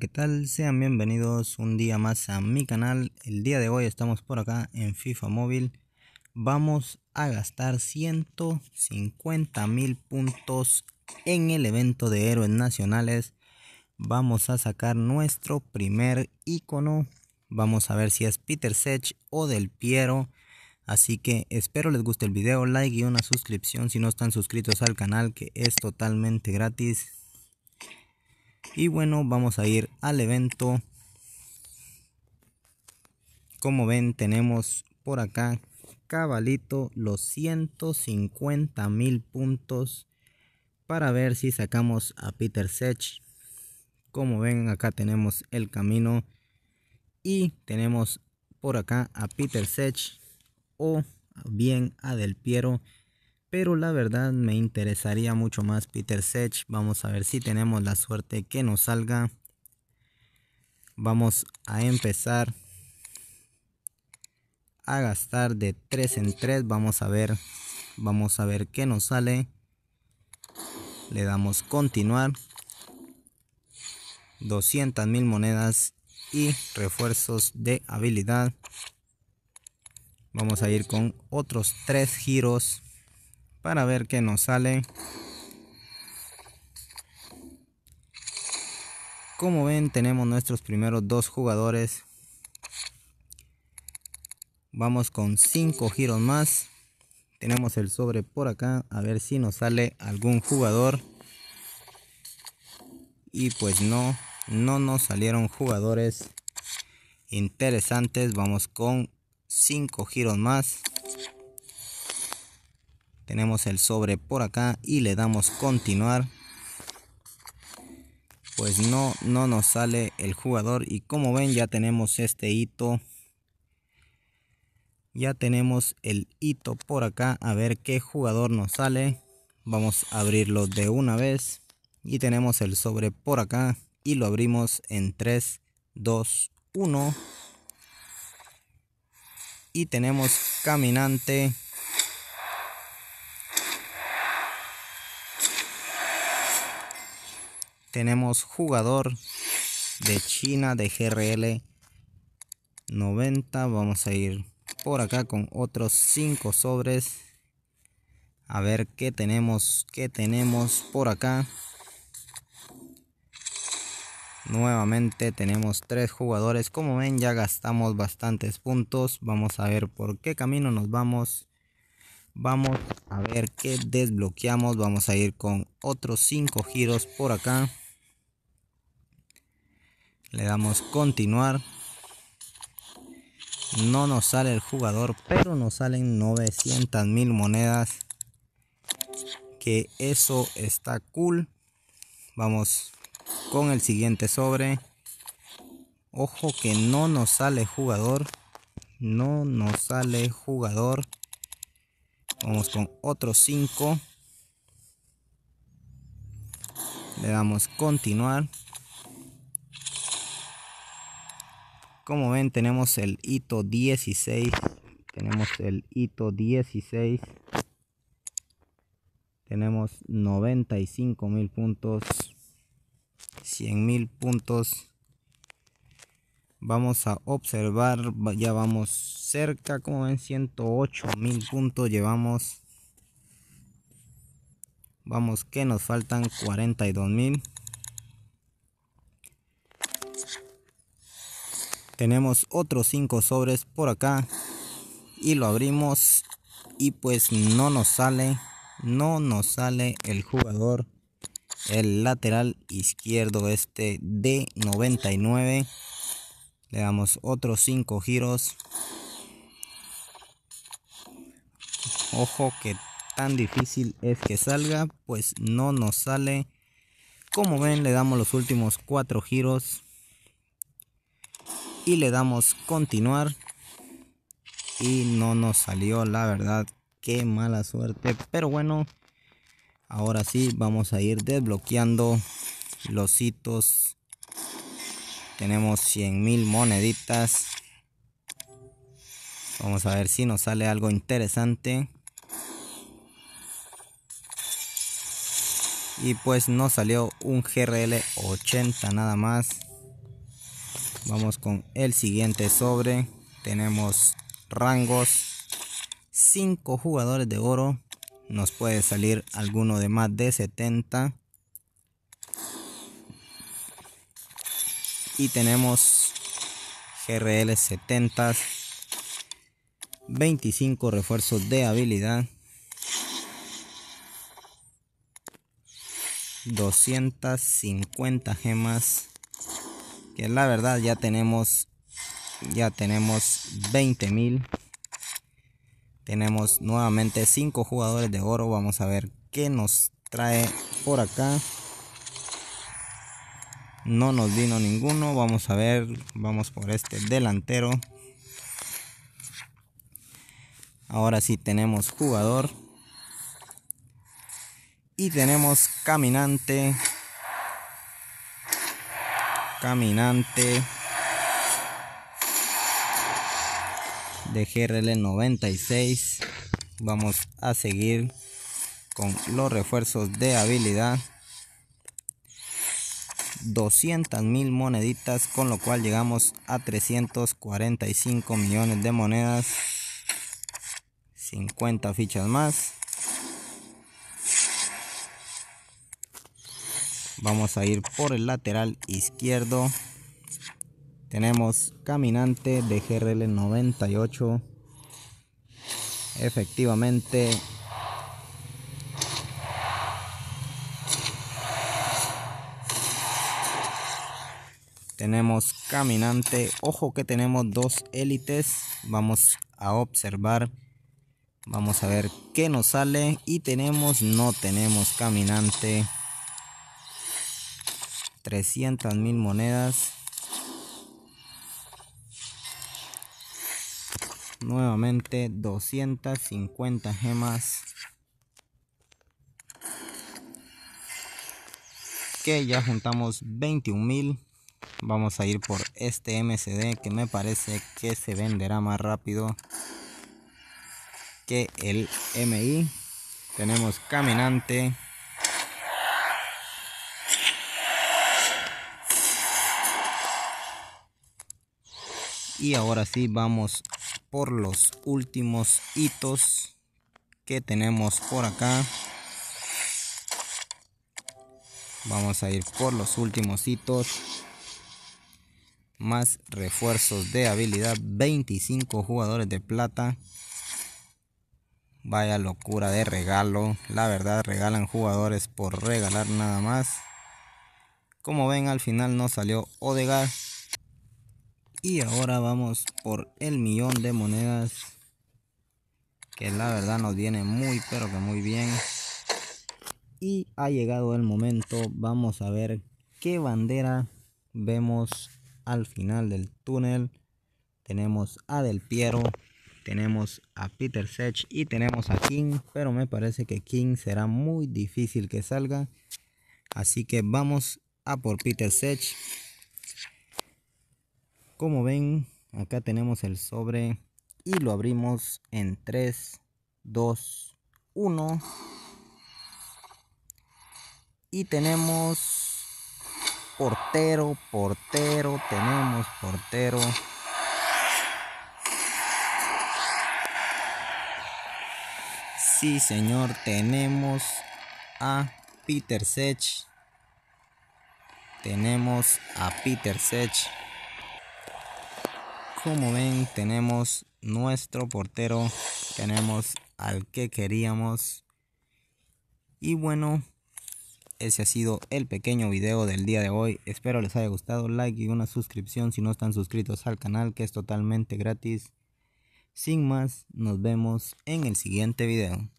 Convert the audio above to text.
¿qué tal? Sean bienvenidos un día más a mi canal. El día de hoy estamos por acá en FIFA Móvil. Vamos a gastar 150 mil puntos en el evento de héroes nacionales. Vamos a sacar nuestro primer icono. Vamos a ver si es Peter Sech o Del Piero. Así que espero les guste el video, like y una suscripción si no están suscritos al canal que es totalmente gratis y bueno, vamos a ir al evento. Como ven, tenemos por acá cabalito los 150 mil puntos para ver si sacamos a Peter Sech. Como ven, acá tenemos el camino y tenemos por acá a Peter Sech o bien a Del Piero pero la verdad me interesaría mucho más Peter Sech. Vamos a ver si tenemos la suerte que nos salga. Vamos a empezar a gastar de 3 en 3. Vamos a ver, vamos a ver qué nos sale. Le damos continuar. 200 mil monedas y refuerzos de habilidad. Vamos a ir con otros 3 giros para ver qué nos sale. Como ven tenemos nuestros primeros dos jugadores. Vamos con cinco giros más. Tenemos el sobre por acá. A ver si nos sale algún jugador. Y pues no, no nos salieron jugadores interesantes. Vamos con cinco giros más tenemos el sobre por acá y le damos continuar pues no no nos sale el jugador y como ven ya tenemos este hito ya tenemos el hito por acá a ver qué jugador nos sale vamos a abrirlo de una vez y tenemos el sobre por acá y lo abrimos en 3 2 1 y tenemos caminante tenemos jugador de China de GRL 90. Vamos a ir por acá con otros 5 sobres. A ver qué tenemos, qué tenemos por acá. Nuevamente tenemos 3 jugadores. Como ven ya gastamos bastantes puntos. Vamos a ver por qué camino nos vamos. Vamos a ver qué desbloqueamos. Vamos a ir con otros 5 giros por acá. Le damos continuar. No nos sale el jugador, pero nos salen 900 mil monedas. Que eso está cool. Vamos con el siguiente sobre. Ojo que no nos sale jugador. No nos sale jugador. Vamos con otro 5. Le damos continuar. como ven tenemos el hito 16 tenemos el hito 16 tenemos 95 mil puntos 100 mil puntos vamos a observar ya vamos cerca como ven 108 mil puntos llevamos vamos que nos faltan 42 mil tenemos otros 5 sobres por acá y lo abrimos y pues no nos sale no nos sale el jugador el lateral izquierdo este de 99 le damos otros 5 giros ojo que tan difícil es que salga pues no nos sale como ven le damos los últimos 4 giros y le damos continuar y no nos salió la verdad qué mala suerte pero bueno ahora sí vamos a ir desbloqueando los hitos tenemos 100 mil moneditas vamos a ver si nos sale algo interesante y pues nos salió un GRL 80 nada más Vamos con el siguiente sobre. Tenemos rangos. 5 jugadores de oro. Nos puede salir alguno de más de 70. Y tenemos GRL 70. 25 refuerzos de habilidad. 250 gemas la verdad ya tenemos ya tenemos mil tenemos nuevamente 5 jugadores de oro vamos a ver qué nos trae por acá no nos vino ninguno vamos a ver vamos por este delantero ahora sí tenemos jugador y tenemos caminante Caminante de GRL 96 vamos a seguir con los refuerzos de habilidad 200 mil moneditas con lo cual llegamos a 345 millones de monedas 50 fichas más Vamos a ir por el lateral izquierdo. Tenemos caminante de GRL 98. Efectivamente. Tenemos caminante. Ojo que tenemos dos élites. Vamos a observar. Vamos a ver qué nos sale. Y tenemos, no tenemos caminante. 300 mil monedas. Nuevamente 250 gemas. Que ya juntamos 21 mil. Vamos a ir por este MCD que me parece que se venderá más rápido que el MI. Tenemos caminante. Y ahora sí vamos por los últimos hitos que tenemos por acá. Vamos a ir por los últimos hitos. Más refuerzos de habilidad. 25 jugadores de plata. Vaya locura de regalo. La verdad regalan jugadores por regalar nada más. Como ven al final no salió Odegar y ahora vamos por el millón de monedas. Que la verdad nos viene muy pero que muy bien. Y ha llegado el momento. Vamos a ver qué bandera vemos al final del túnel. Tenemos a Del Piero. Tenemos a Peter Sech y tenemos a King. Pero me parece que King será muy difícil que salga. Así que vamos a por Peter Sech. Como ven, acá tenemos el sobre y lo abrimos en 3, 2, 1. Y tenemos portero, portero, tenemos portero. Sí, señor, tenemos a Peter Sech. Tenemos a Peter Sech como ven tenemos nuestro portero, tenemos al que queríamos. Y bueno, ese ha sido el pequeño video del día de hoy. Espero les haya gustado, like y una suscripción si no están suscritos al canal que es totalmente gratis. Sin más, nos vemos en el siguiente video.